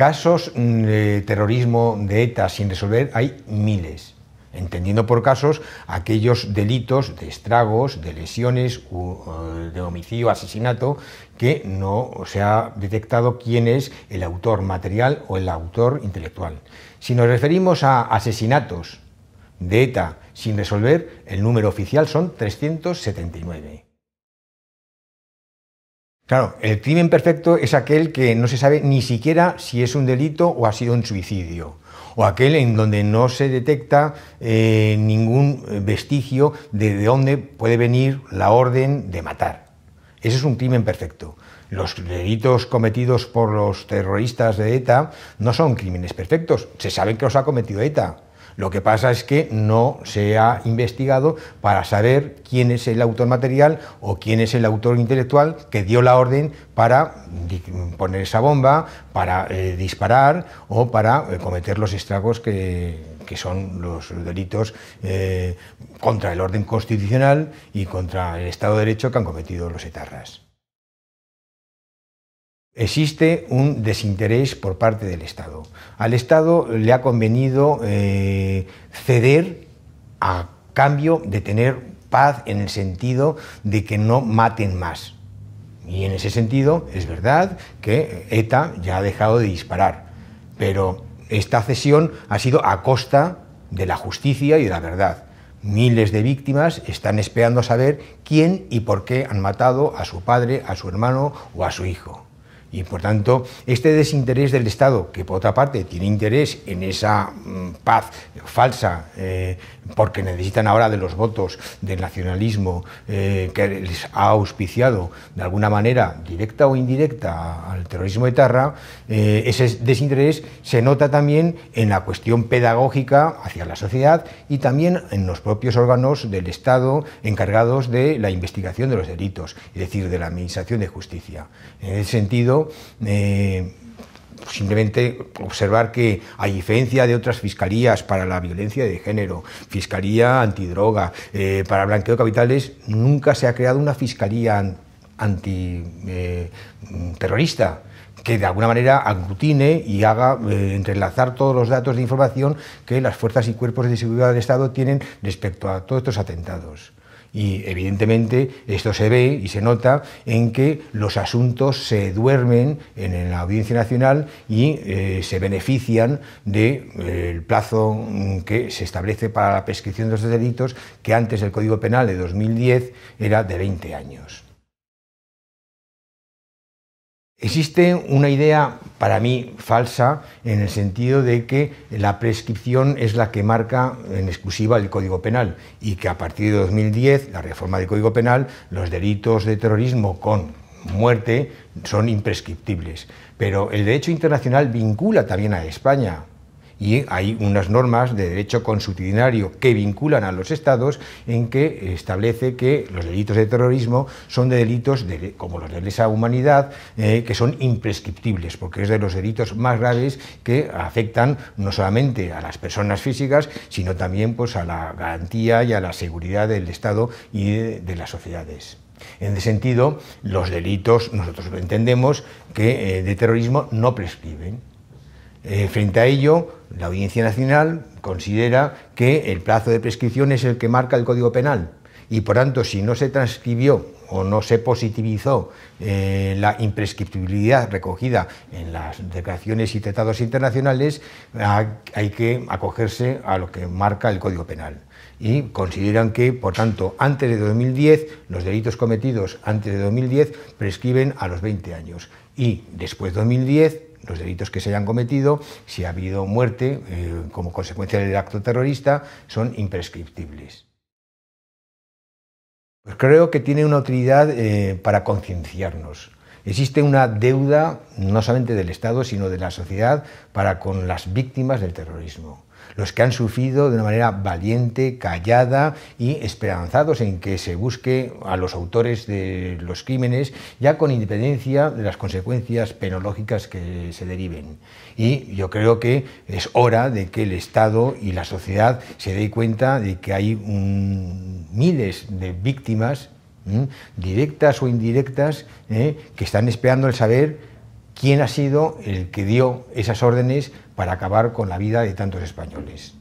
Casos mm, de terrorismo de ETA sin resolver hay miles, entendiendo por casos aquellos delitos de estragos, de lesiones, de homicidio, asesinato, que no se ha detectado quién es el autor material o el autor intelectual. Si nos referimos a asesinatos de ETA sin resolver, el número oficial son 379. Claro, el crimen perfecto es aquel que no se sabe ni siquiera si es un delito o ha sido un suicidio, o aquel en donde no se detecta eh, ningún vestigio de, de dónde puede venir la orden de matar. Ese es un crimen perfecto. Los delitos cometidos por los terroristas de ETA no son crímenes perfectos, se sabe que los ha cometido ETA, lo que pasa es que no se ha investigado para saber quién es el autor material o quién es el autor intelectual que dio la orden para poner esa bomba, para eh, disparar o para eh, cometer los estragos que, son los delitos eh, contra el orden constitucional y contra el Estado de Derecho que han cometido los etarras. Existe un desinterés por parte del Estado. Al Estado le ha convenido eh, ceder a cambio de tener paz en el sentido de que no maten más. Y en ese sentido es verdad que ETA ya ha dejado de disparar, pero esta cesión ha sido a costa de la justicia y de la verdad. Miles de víctimas están esperando saber quién y por qué han matado a su padre, a su hermano o a su hijo. Y por tanto, este desinterés del Estado, que por otra parte tiene interés en esa mm, paz falsa, eh, porque necesitan ahora de los votos del nacionalismo eh, que les ha auspiciado de alguna manera, directa o indirecta, al terrorismo de Tarra, eh, ese desinterés se nota también en la cuestión pedagógica hacia la sociedad y también en los propios órganos del Estado encargados de la investigación de los delitos, es decir, de la Administración de Justicia. En ese sentido, eh, simplemente observar que, a diferencia de otras fiscalías para la violencia de género, fiscalía antidroga, eh, para blanqueo de capitales, nunca se ha creado una fiscalía antiterrorista. Eh, que de alguna manera aglutine y haga entrelazar todos los datos de información que las fuerzas y cuerpos de seguridad del Estado tienen respecto a todos estos atentados. Y evidentemente esto se ve y se nota en que los asuntos se duermen en la Audiencia Nacional y eh, se benefician del eh, plazo mm, que se establece para la prescripción de los delitos, que antes del Código Penal de 2010 era de 20 años. Existe una idea para mí falsa en el sentido de que la prescripción es la que marca en exclusiva el Código Penal y que a partir de 2010, la reforma del Código Penal, los delitos de terrorismo con muerte son imprescriptibles. Pero el derecho internacional vincula también a España y hay unas normas de derecho consuetudinario que vinculan a los estados en que establece que los delitos de terrorismo son de delitos como los de lesa humanidad eh, que son imprescriptibles porque es de los delitos más graves que afectan no solamente a las personas físicas sino también pues a la garantía y a la seguridad del Estado y de, las sociedades. En ese sentido, los delitos, nosotros entendemos que eh, de terrorismo no prescriben. Eh, frente a ello, la Audiencia Nacional considera que el plazo de prescripción es el que marca el Código Penal y, por tanto, si no se transcribió o no se positivizó eh, la imprescriptibilidad recogida en las declaraciones y tratados internacionales, hay que acogerse a lo que marca el Código Penal. Y consideran que, por tanto, antes de 2010, los delitos cometidos antes de 2010 prescriben a los 20 años y después de 2010 los delitos que se hayan cometido, si ha habido muerte eh, como consecuencia del acto terrorista, son imprescriptibles. Pues creo que tiene una utilidad eh, para concienciarnos. Existe una deuda no solamente del Estado, sino de la sociedad para con las víctimas del terrorismo los que han sufrido de una manera valiente, callada y esperanzados en que se busque a los autores de los crímenes, ya con independencia de las consecuencias penológicas que se deriven. Y yo creo que es hora de que el Estado y la sociedad se den cuenta de que hay miles de víctimas ¿eh? directas o indirectas, ¿eh? que están esperando el saber quién ha sido el que dio esas órdenes para acabar con la vida de tantos españoles.